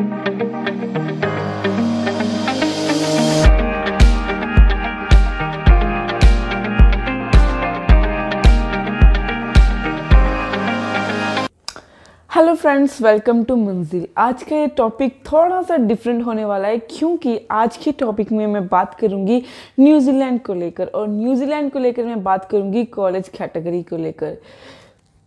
hello friends welcome to मंजिल आज का ये टॉपिक थोड़ा सा डिफरेंट होने वाला है क्योंकि आज के टॉपिक में मैं बात करूंगी न्यूजीलैंड को लेकर और न्यूजीलैंड को लेकर मैं बात करूंगी कॉलेज कैटेगरी को लेकर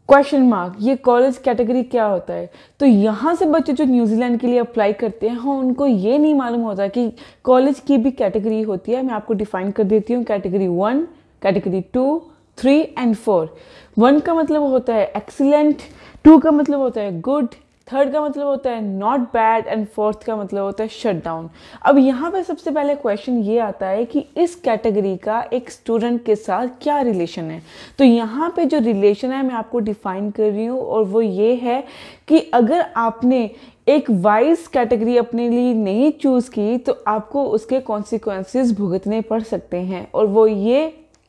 क्वेश्चन मार्क ये कॉलेज कैटेगरी क्या होता है तो यहाँ से बच्चे जो न्यूजीलैंड के लिए अप्लाई करते हैं हाँ, उनको ये नहीं मालूम होता कि कॉलेज की भी कैटेगरी होती है मैं आपको डिफाइन कर देती हूँ category one category two three and four one का मतलब होता है एक्सीलेंट टू का मतलब होता है गुड थर्ड का मतलब होता है नॉट बैड एंड फोर्थ का मतलब होता है शट डाउन अब यहाँ पर सबसे पहले क्वेश्चन ये आता है कि इस कैटेगरी का एक स्टूडेंट के साथ क्या रिलेशन है तो यहाँ पे जो रिलेशन है मैं आपको डिफाइन कर रही हूँ और वो ये है कि अगर आपने एक वाइज कैटेगरी अपने लिए नहीं चूज़ की तो आपको उसके कॉन्सिक्वेंसेस भुगतने पड़ सकते हैं और वो ये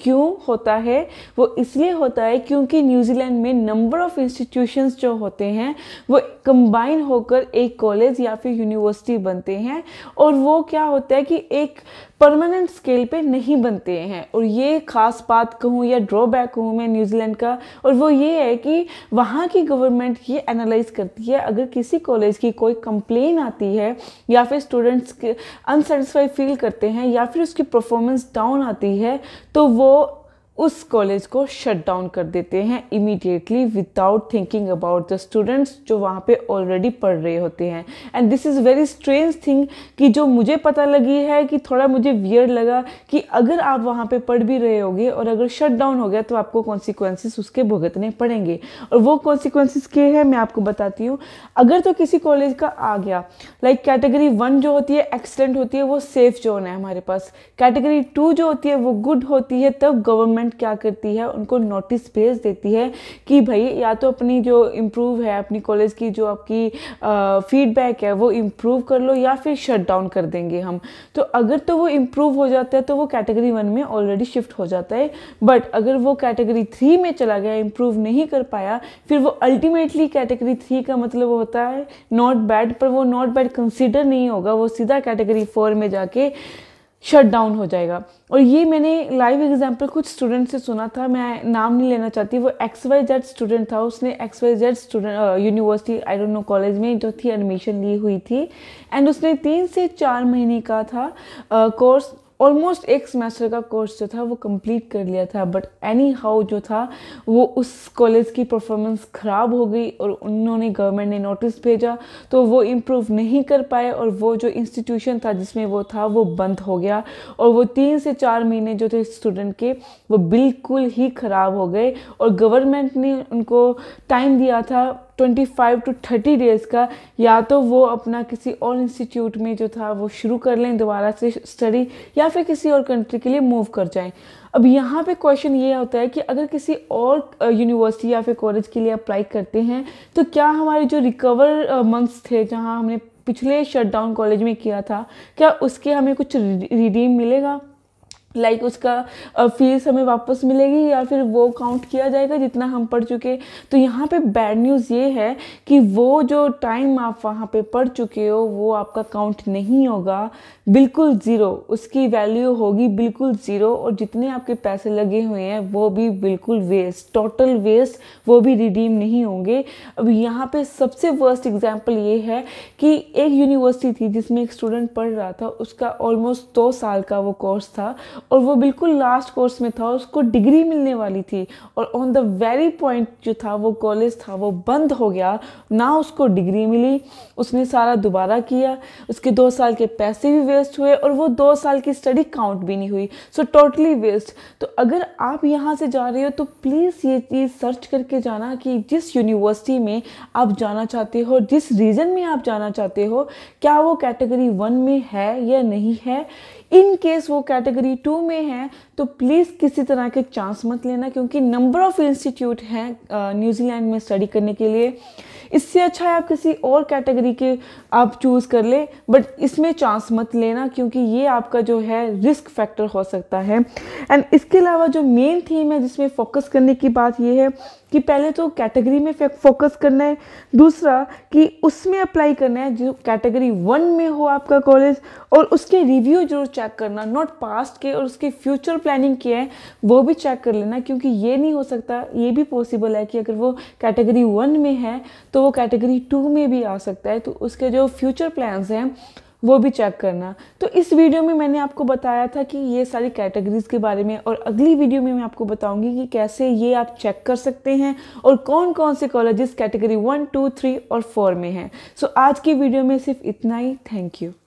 क्यों होता है वो इसलिए होता है क्योंकि न्यूजीलैंड में नंबर ऑफ़ इंस्टीट्यूशंस जो होते हैं वो कंबाइन होकर एक कॉलेज या फिर यूनिवर्सिटी बनते हैं और वो क्या होता है कि एक परमानेंट स्केल पे नहीं बनते हैं और ये ख़ास बात कहूँ या ड्रॉबैक कहूँ मैं न्यूजीलैंड का और वो ये है कि वहाँ की गवर्नमेंट ये एनालाइज करती है अगर किसी कॉलेज की कोई कंप्लेन आती है या फिर स्टूडेंट्स अनसेटिस्फाई फील करते हैं या फिर उसकी परफॉर्मेंस डाउन आती है तो वो उस कॉलेज को शट डाउन कर देते हैं immediately without thinking about the students जो वहाँ पे ऑलरेडी पढ़ रहे होते हैं and this is very strange thing कि जो मुझे पता लगी है कि थोड़ा मुझे वियर लगा कि अगर आप वहाँ पे पढ़ भी रहे होगे और अगर शट डाउन हो गया तो आपको कॉन्सिक्वेंसेस उसके भुगतने पड़ेंगे और वो कॉन्सिक्वेंसेस के हैं मैं आपको बताती हूँ अगर तो किसी कॉलेज का आ गया लाइक कैटेगरी वन जो होती है एक्सलेंट होती है वो सेफ जोन है हमारे पास कैटेगरी टू जो होती है वो गुड होती है तब गवर्नमेंट गवर्नमेंट क्या करती है उनको नोटिस भेज देती है कि भाई या तो अपनी जो इम्प्रूव है अपनी कॉलेज की जो आपकी फीडबैक है वो इम्प्रूव कर लो या फिर शट डाउन कर देंगे हम तो अगर तो वो इम्प्रूव हो जाता है तो वो कैटेगरी वन में ऑलरेडी शिफ्ट हो जाता है बट अगर वो कैटेगरी थ्री में चला गया इम्प्रूव नहीं कर पाया फिर वो अल्टीमेटली कैटेगरी थ्री का मतलब होता है नॉट बैड पर वो नॉट बैड कंसिडर नहीं होगा वो सीधा कैटेगरी फोर में जाके शट डाउन हो जाएगा और ये मैंने लाइव एग्जांपल कुछ स्टूडेंट से सुना था मैं नाम नहीं लेना चाहती वो एक्स वाई जेड स्टूडेंट था उसने X Y Z student university I don't know college में जो थी एडमिशन ली हुई थी एंड उसने तीन से चार महीने का था कोर्स uh, ऑलमोस्ट एक सेमेस्टर का कोर्स जो था वो कंप्लीट कर लिया था बट एनी हाउ जो था वो उस कॉलेज की परफॉर्मेंस ख़राब हो गई और उन्होंने गवर्नमेंट ने नोटिस भेजा तो वो इम्प्रूव नहीं कर पाए और वो जो इंस्टीट्यूशन था जिसमें वो था वो बंद हो गया और वो तीन से चार महीने जो थे स्टूडेंट के वो बिल्कुल ही ख़राब हो गए और गवर्नमेंट ने उनको टाइम दिया था 25 टू 30 डेज़ का या तो वो अपना किसी और इंस्टीट्यूट में जो था वो शुरू कर लें दोबारा से स्टडी या फिर किसी और कंट्री के लिए मूव कर जाएं अब यहाँ पे क्वेश्चन ये होता है कि अगर किसी और यूनिवर्सिटी या फिर कॉलेज के लिए अप्लाई करते हैं तो क्या हमारे जो रिकवर मंथ्स थे जहाँ हमने पिछले शटडाउन कॉलेज में किया था क्या उसके हमें कुछ रिडीम मिलेगा लाइक like उसका फीस हमें वापस मिलेगी या फिर वो काउंट किया जाएगा जितना हम पढ़ चुके तो यहाँ पे बैड न्यूज़ ये है कि वो जो टाइम आप वहाँ पे पढ़ चुके हो वो आपका काउंट नहीं होगा बिल्कुल ज़ीरो उसकी वैल्यू होगी बिल्कुल ज़ीरो और जितने आपके पैसे लगे हुए हैं वो भी बिल्कुल वेस्ट टोटल वेस्ट वो भी रिडीम नहीं होंगे अब यहाँ पर सबसे वर्स्ट एग्ज़ाम्पल ये है कि एक यूनिवर्सिटी थी जिसमें एक स्टूडेंट पढ़ रहा था उसका ऑलमोस्ट दो साल का वो कोर्स था और वो बिल्कुल लास्ट कोर्स में था उसको डिग्री मिलने वाली थी और ऑन द वेरी पॉइंट जो था वो कॉलेज था वो बंद हो गया ना उसको डिग्री मिली उसने सारा दोबारा किया उसके दो साल के पैसे भी वेस्ट हुए और वो दो साल की स्टडी काउंट भी नहीं हुई सो टोटली वेस्ट तो अगर आप यहाँ से जा रहे हो तो प्लीज़ ये चीज़ सर्च करके जाना कि जिस यूनिवर्सिटी में आप जाना चाहते हो जिस रीजन में आप जाना चाहते हो क्या वो कैटेगरी वन में है या नहीं है इन केस वो कैटेगरी टू शुरू में हैं तो प्लीज़ किसी तरह के चांस मत लेना क्योंकि नंबर ऑफ़ इंस्टीट्यूट हैं न्यूजीलैंड में स्टडी करने के लिए इससे अच्छा है आप किसी और कैटेगरी के आप चूज़ कर लें बट इसमें चांस मत लेना क्योंकि ये आपका जो है रिस्क फैक्टर हो सकता है एंड इसके अलावा जो मेन थीम है जिसमें फोकस करने की बात ये है कि पहले तो कैटेगरी में फोकस करना है दूसरा कि उसमें अप्लाई करना है जो कैटेगरी वन में हो आपका कॉलेज और उसके रिव्यू जरूर चेक करना नॉट पास्ट के और उसके फ्यूचर प्लानिंग के हैं वो भी चेक कर लेना क्योंकि ये नहीं हो सकता ये भी पॉसिबल है कि अगर वो कैटेगरी वन में है तो वो कैटेगरी टू में भी आ सकता है तो उसके जो फ्यूचर प्लान्स हैं वो भी चेक करना तो इस वीडियो में मैंने आपको बताया था कि ये सारी कैटेगरीज़ के बारे में और अगली वीडियो में मैं आपको बताऊंगी कि कैसे ये आप चेक कर सकते हैं और कौन कौन से colleges category one two three और फोर में हैं सो so, आज की वीडियो में सिर्फ इतना ही थैंक यू